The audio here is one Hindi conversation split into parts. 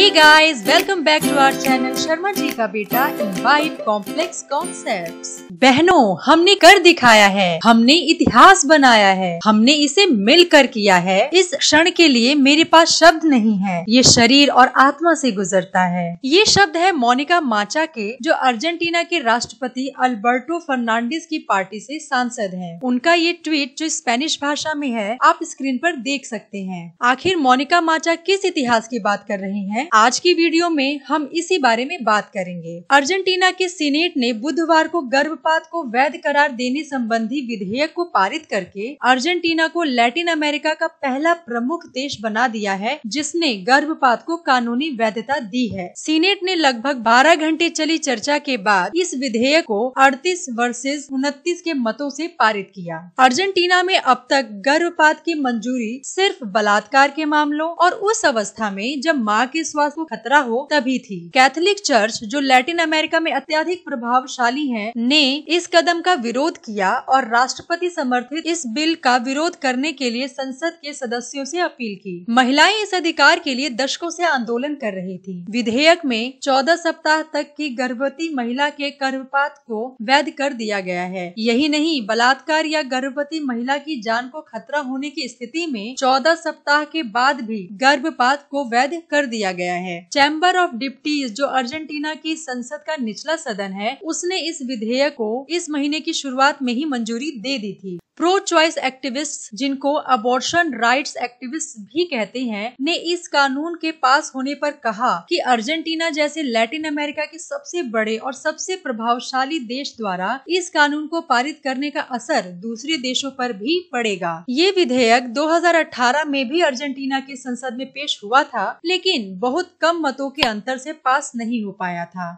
Hey guys welcome back to our channel Sharma ji का बेटा इनवाइट कॉम्प्लेक्स कॉन्सेप्ट बहनों हमने कर दिखाया है हमने इतिहास बनाया है हमने इसे मिलकर किया है इस क्षण के लिए मेरे पास शब्द नहीं है ये शरीर और आत्मा से गुजरता है ये शब्द है मोनिका माचा के जो अर्जेंटीना के राष्ट्रपति अल्बर्टो फर्नांडिस की पार्टी से सांसद हैं। उनका ये ट्वीट जो स्पेनिश भाषा में है आप स्क्रीन पर देख सकते हैं आखिर मोनिका माचा किस इतिहास की बात कर रही है आज की वीडियो में हम इसी बारे में बात करेंगे अर्जेंटीना के सीनेट ने बुधवार को गर्भपात को वैध करार देने संबंधी विधेयक को पारित करके अर्जेंटीना को लैटिन अमेरिका का पहला प्रमुख देश बना दिया है जिसने गर्भपात को कानूनी वैधता दी है सीनेट ने लगभग बारह घंटे चली चर्चा के बाद इस विधेयक को अड़तीस वर्सेज उनतीस के मतों ऐसी पारित किया अर्जेंटीना में अब तक गर्भपात की मंजूरी सिर्फ बलात्कार के मामलों और उस अवस्था में जब माँ के स्वास्थ्य विश्वास को खतरा हो तभी थी कैथोलिक चर्च जो लैटिन अमेरिका में अत्याधिक प्रभावशाली है ने इस कदम का विरोध किया और राष्ट्रपति समर्थित इस बिल का विरोध करने के लिए संसद के सदस्यों से अपील की महिलाएं इस अधिकार के लिए दशकों से आंदोलन कर रही थी विधेयक में चौदह सप्ताह तक की गर्भवती महिला के गर्भपात को वैध कर दिया गया है यही नहीं बलात्कार या गर्भवती महिला की जान को खतरा होने की स्थिति में चौदह सप्ताह के बाद भी गर्भपात को वैध कर दिया गया गया है चैम्बर ऑफ डिप्टीज जो अर्जेंटीना की संसद का निचला सदन है उसने इस विधेयक को इस महीने की शुरुआत में ही मंजूरी दे दी थी प्रो चॉइस एक्टिविस्ट जिनको अबॉर्शन राइट्स एक्टिविस्ट भी कहते हैं ने इस कानून के पास होने पर कहा कि अर्जेंटीना जैसे लैटिन अमेरिका के सबसे बड़े और सबसे प्रभावशाली देश द्वारा इस कानून को पारित करने का असर दूसरे देशों पर भी पड़ेगा ये विधेयक 2018 में भी अर्जेंटीना के संसद में पेश हुआ था लेकिन बहुत कम मतों के अंतर से पास नहीं हो पाया था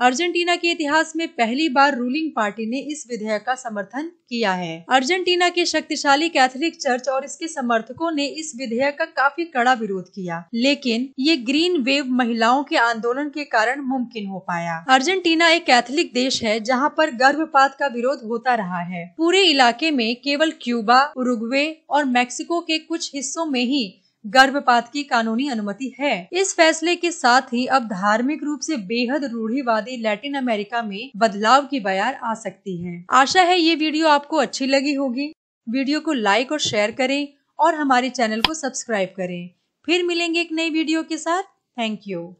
अर्जेंटीना के इतिहास में पहली बार रूलिंग पार्टी ने इस विधेयक का समर्थन किया है अर्जेंटीना के शक्तिशाली कैथोलिक चर्च और इसके समर्थकों ने इस विधेयक का काफी कड़ा विरोध किया लेकिन ये ग्रीन वेव महिलाओं के आंदोलन के कारण मुमकिन हो पाया अर्जेंटीना एक कैथोलिक देश है जहां पर गर्भपात का विरोध होता रहा है पूरे इलाके में केवल क्यूबा उरुग्वे और मैक्सिको के कुछ हिस्सों में ही गर्भपात की कानूनी अनुमति है इस फैसले के साथ ही अब धार्मिक रूप से बेहद रूढ़ीवादी लैटिन अमेरिका में बदलाव की बयार आ सकती है आशा है ये वीडियो आपको अच्छी लगी होगी वीडियो को लाइक और शेयर करें और हमारे चैनल को सब्सक्राइब करें फिर मिलेंगे एक नई वीडियो के साथ थैंक यू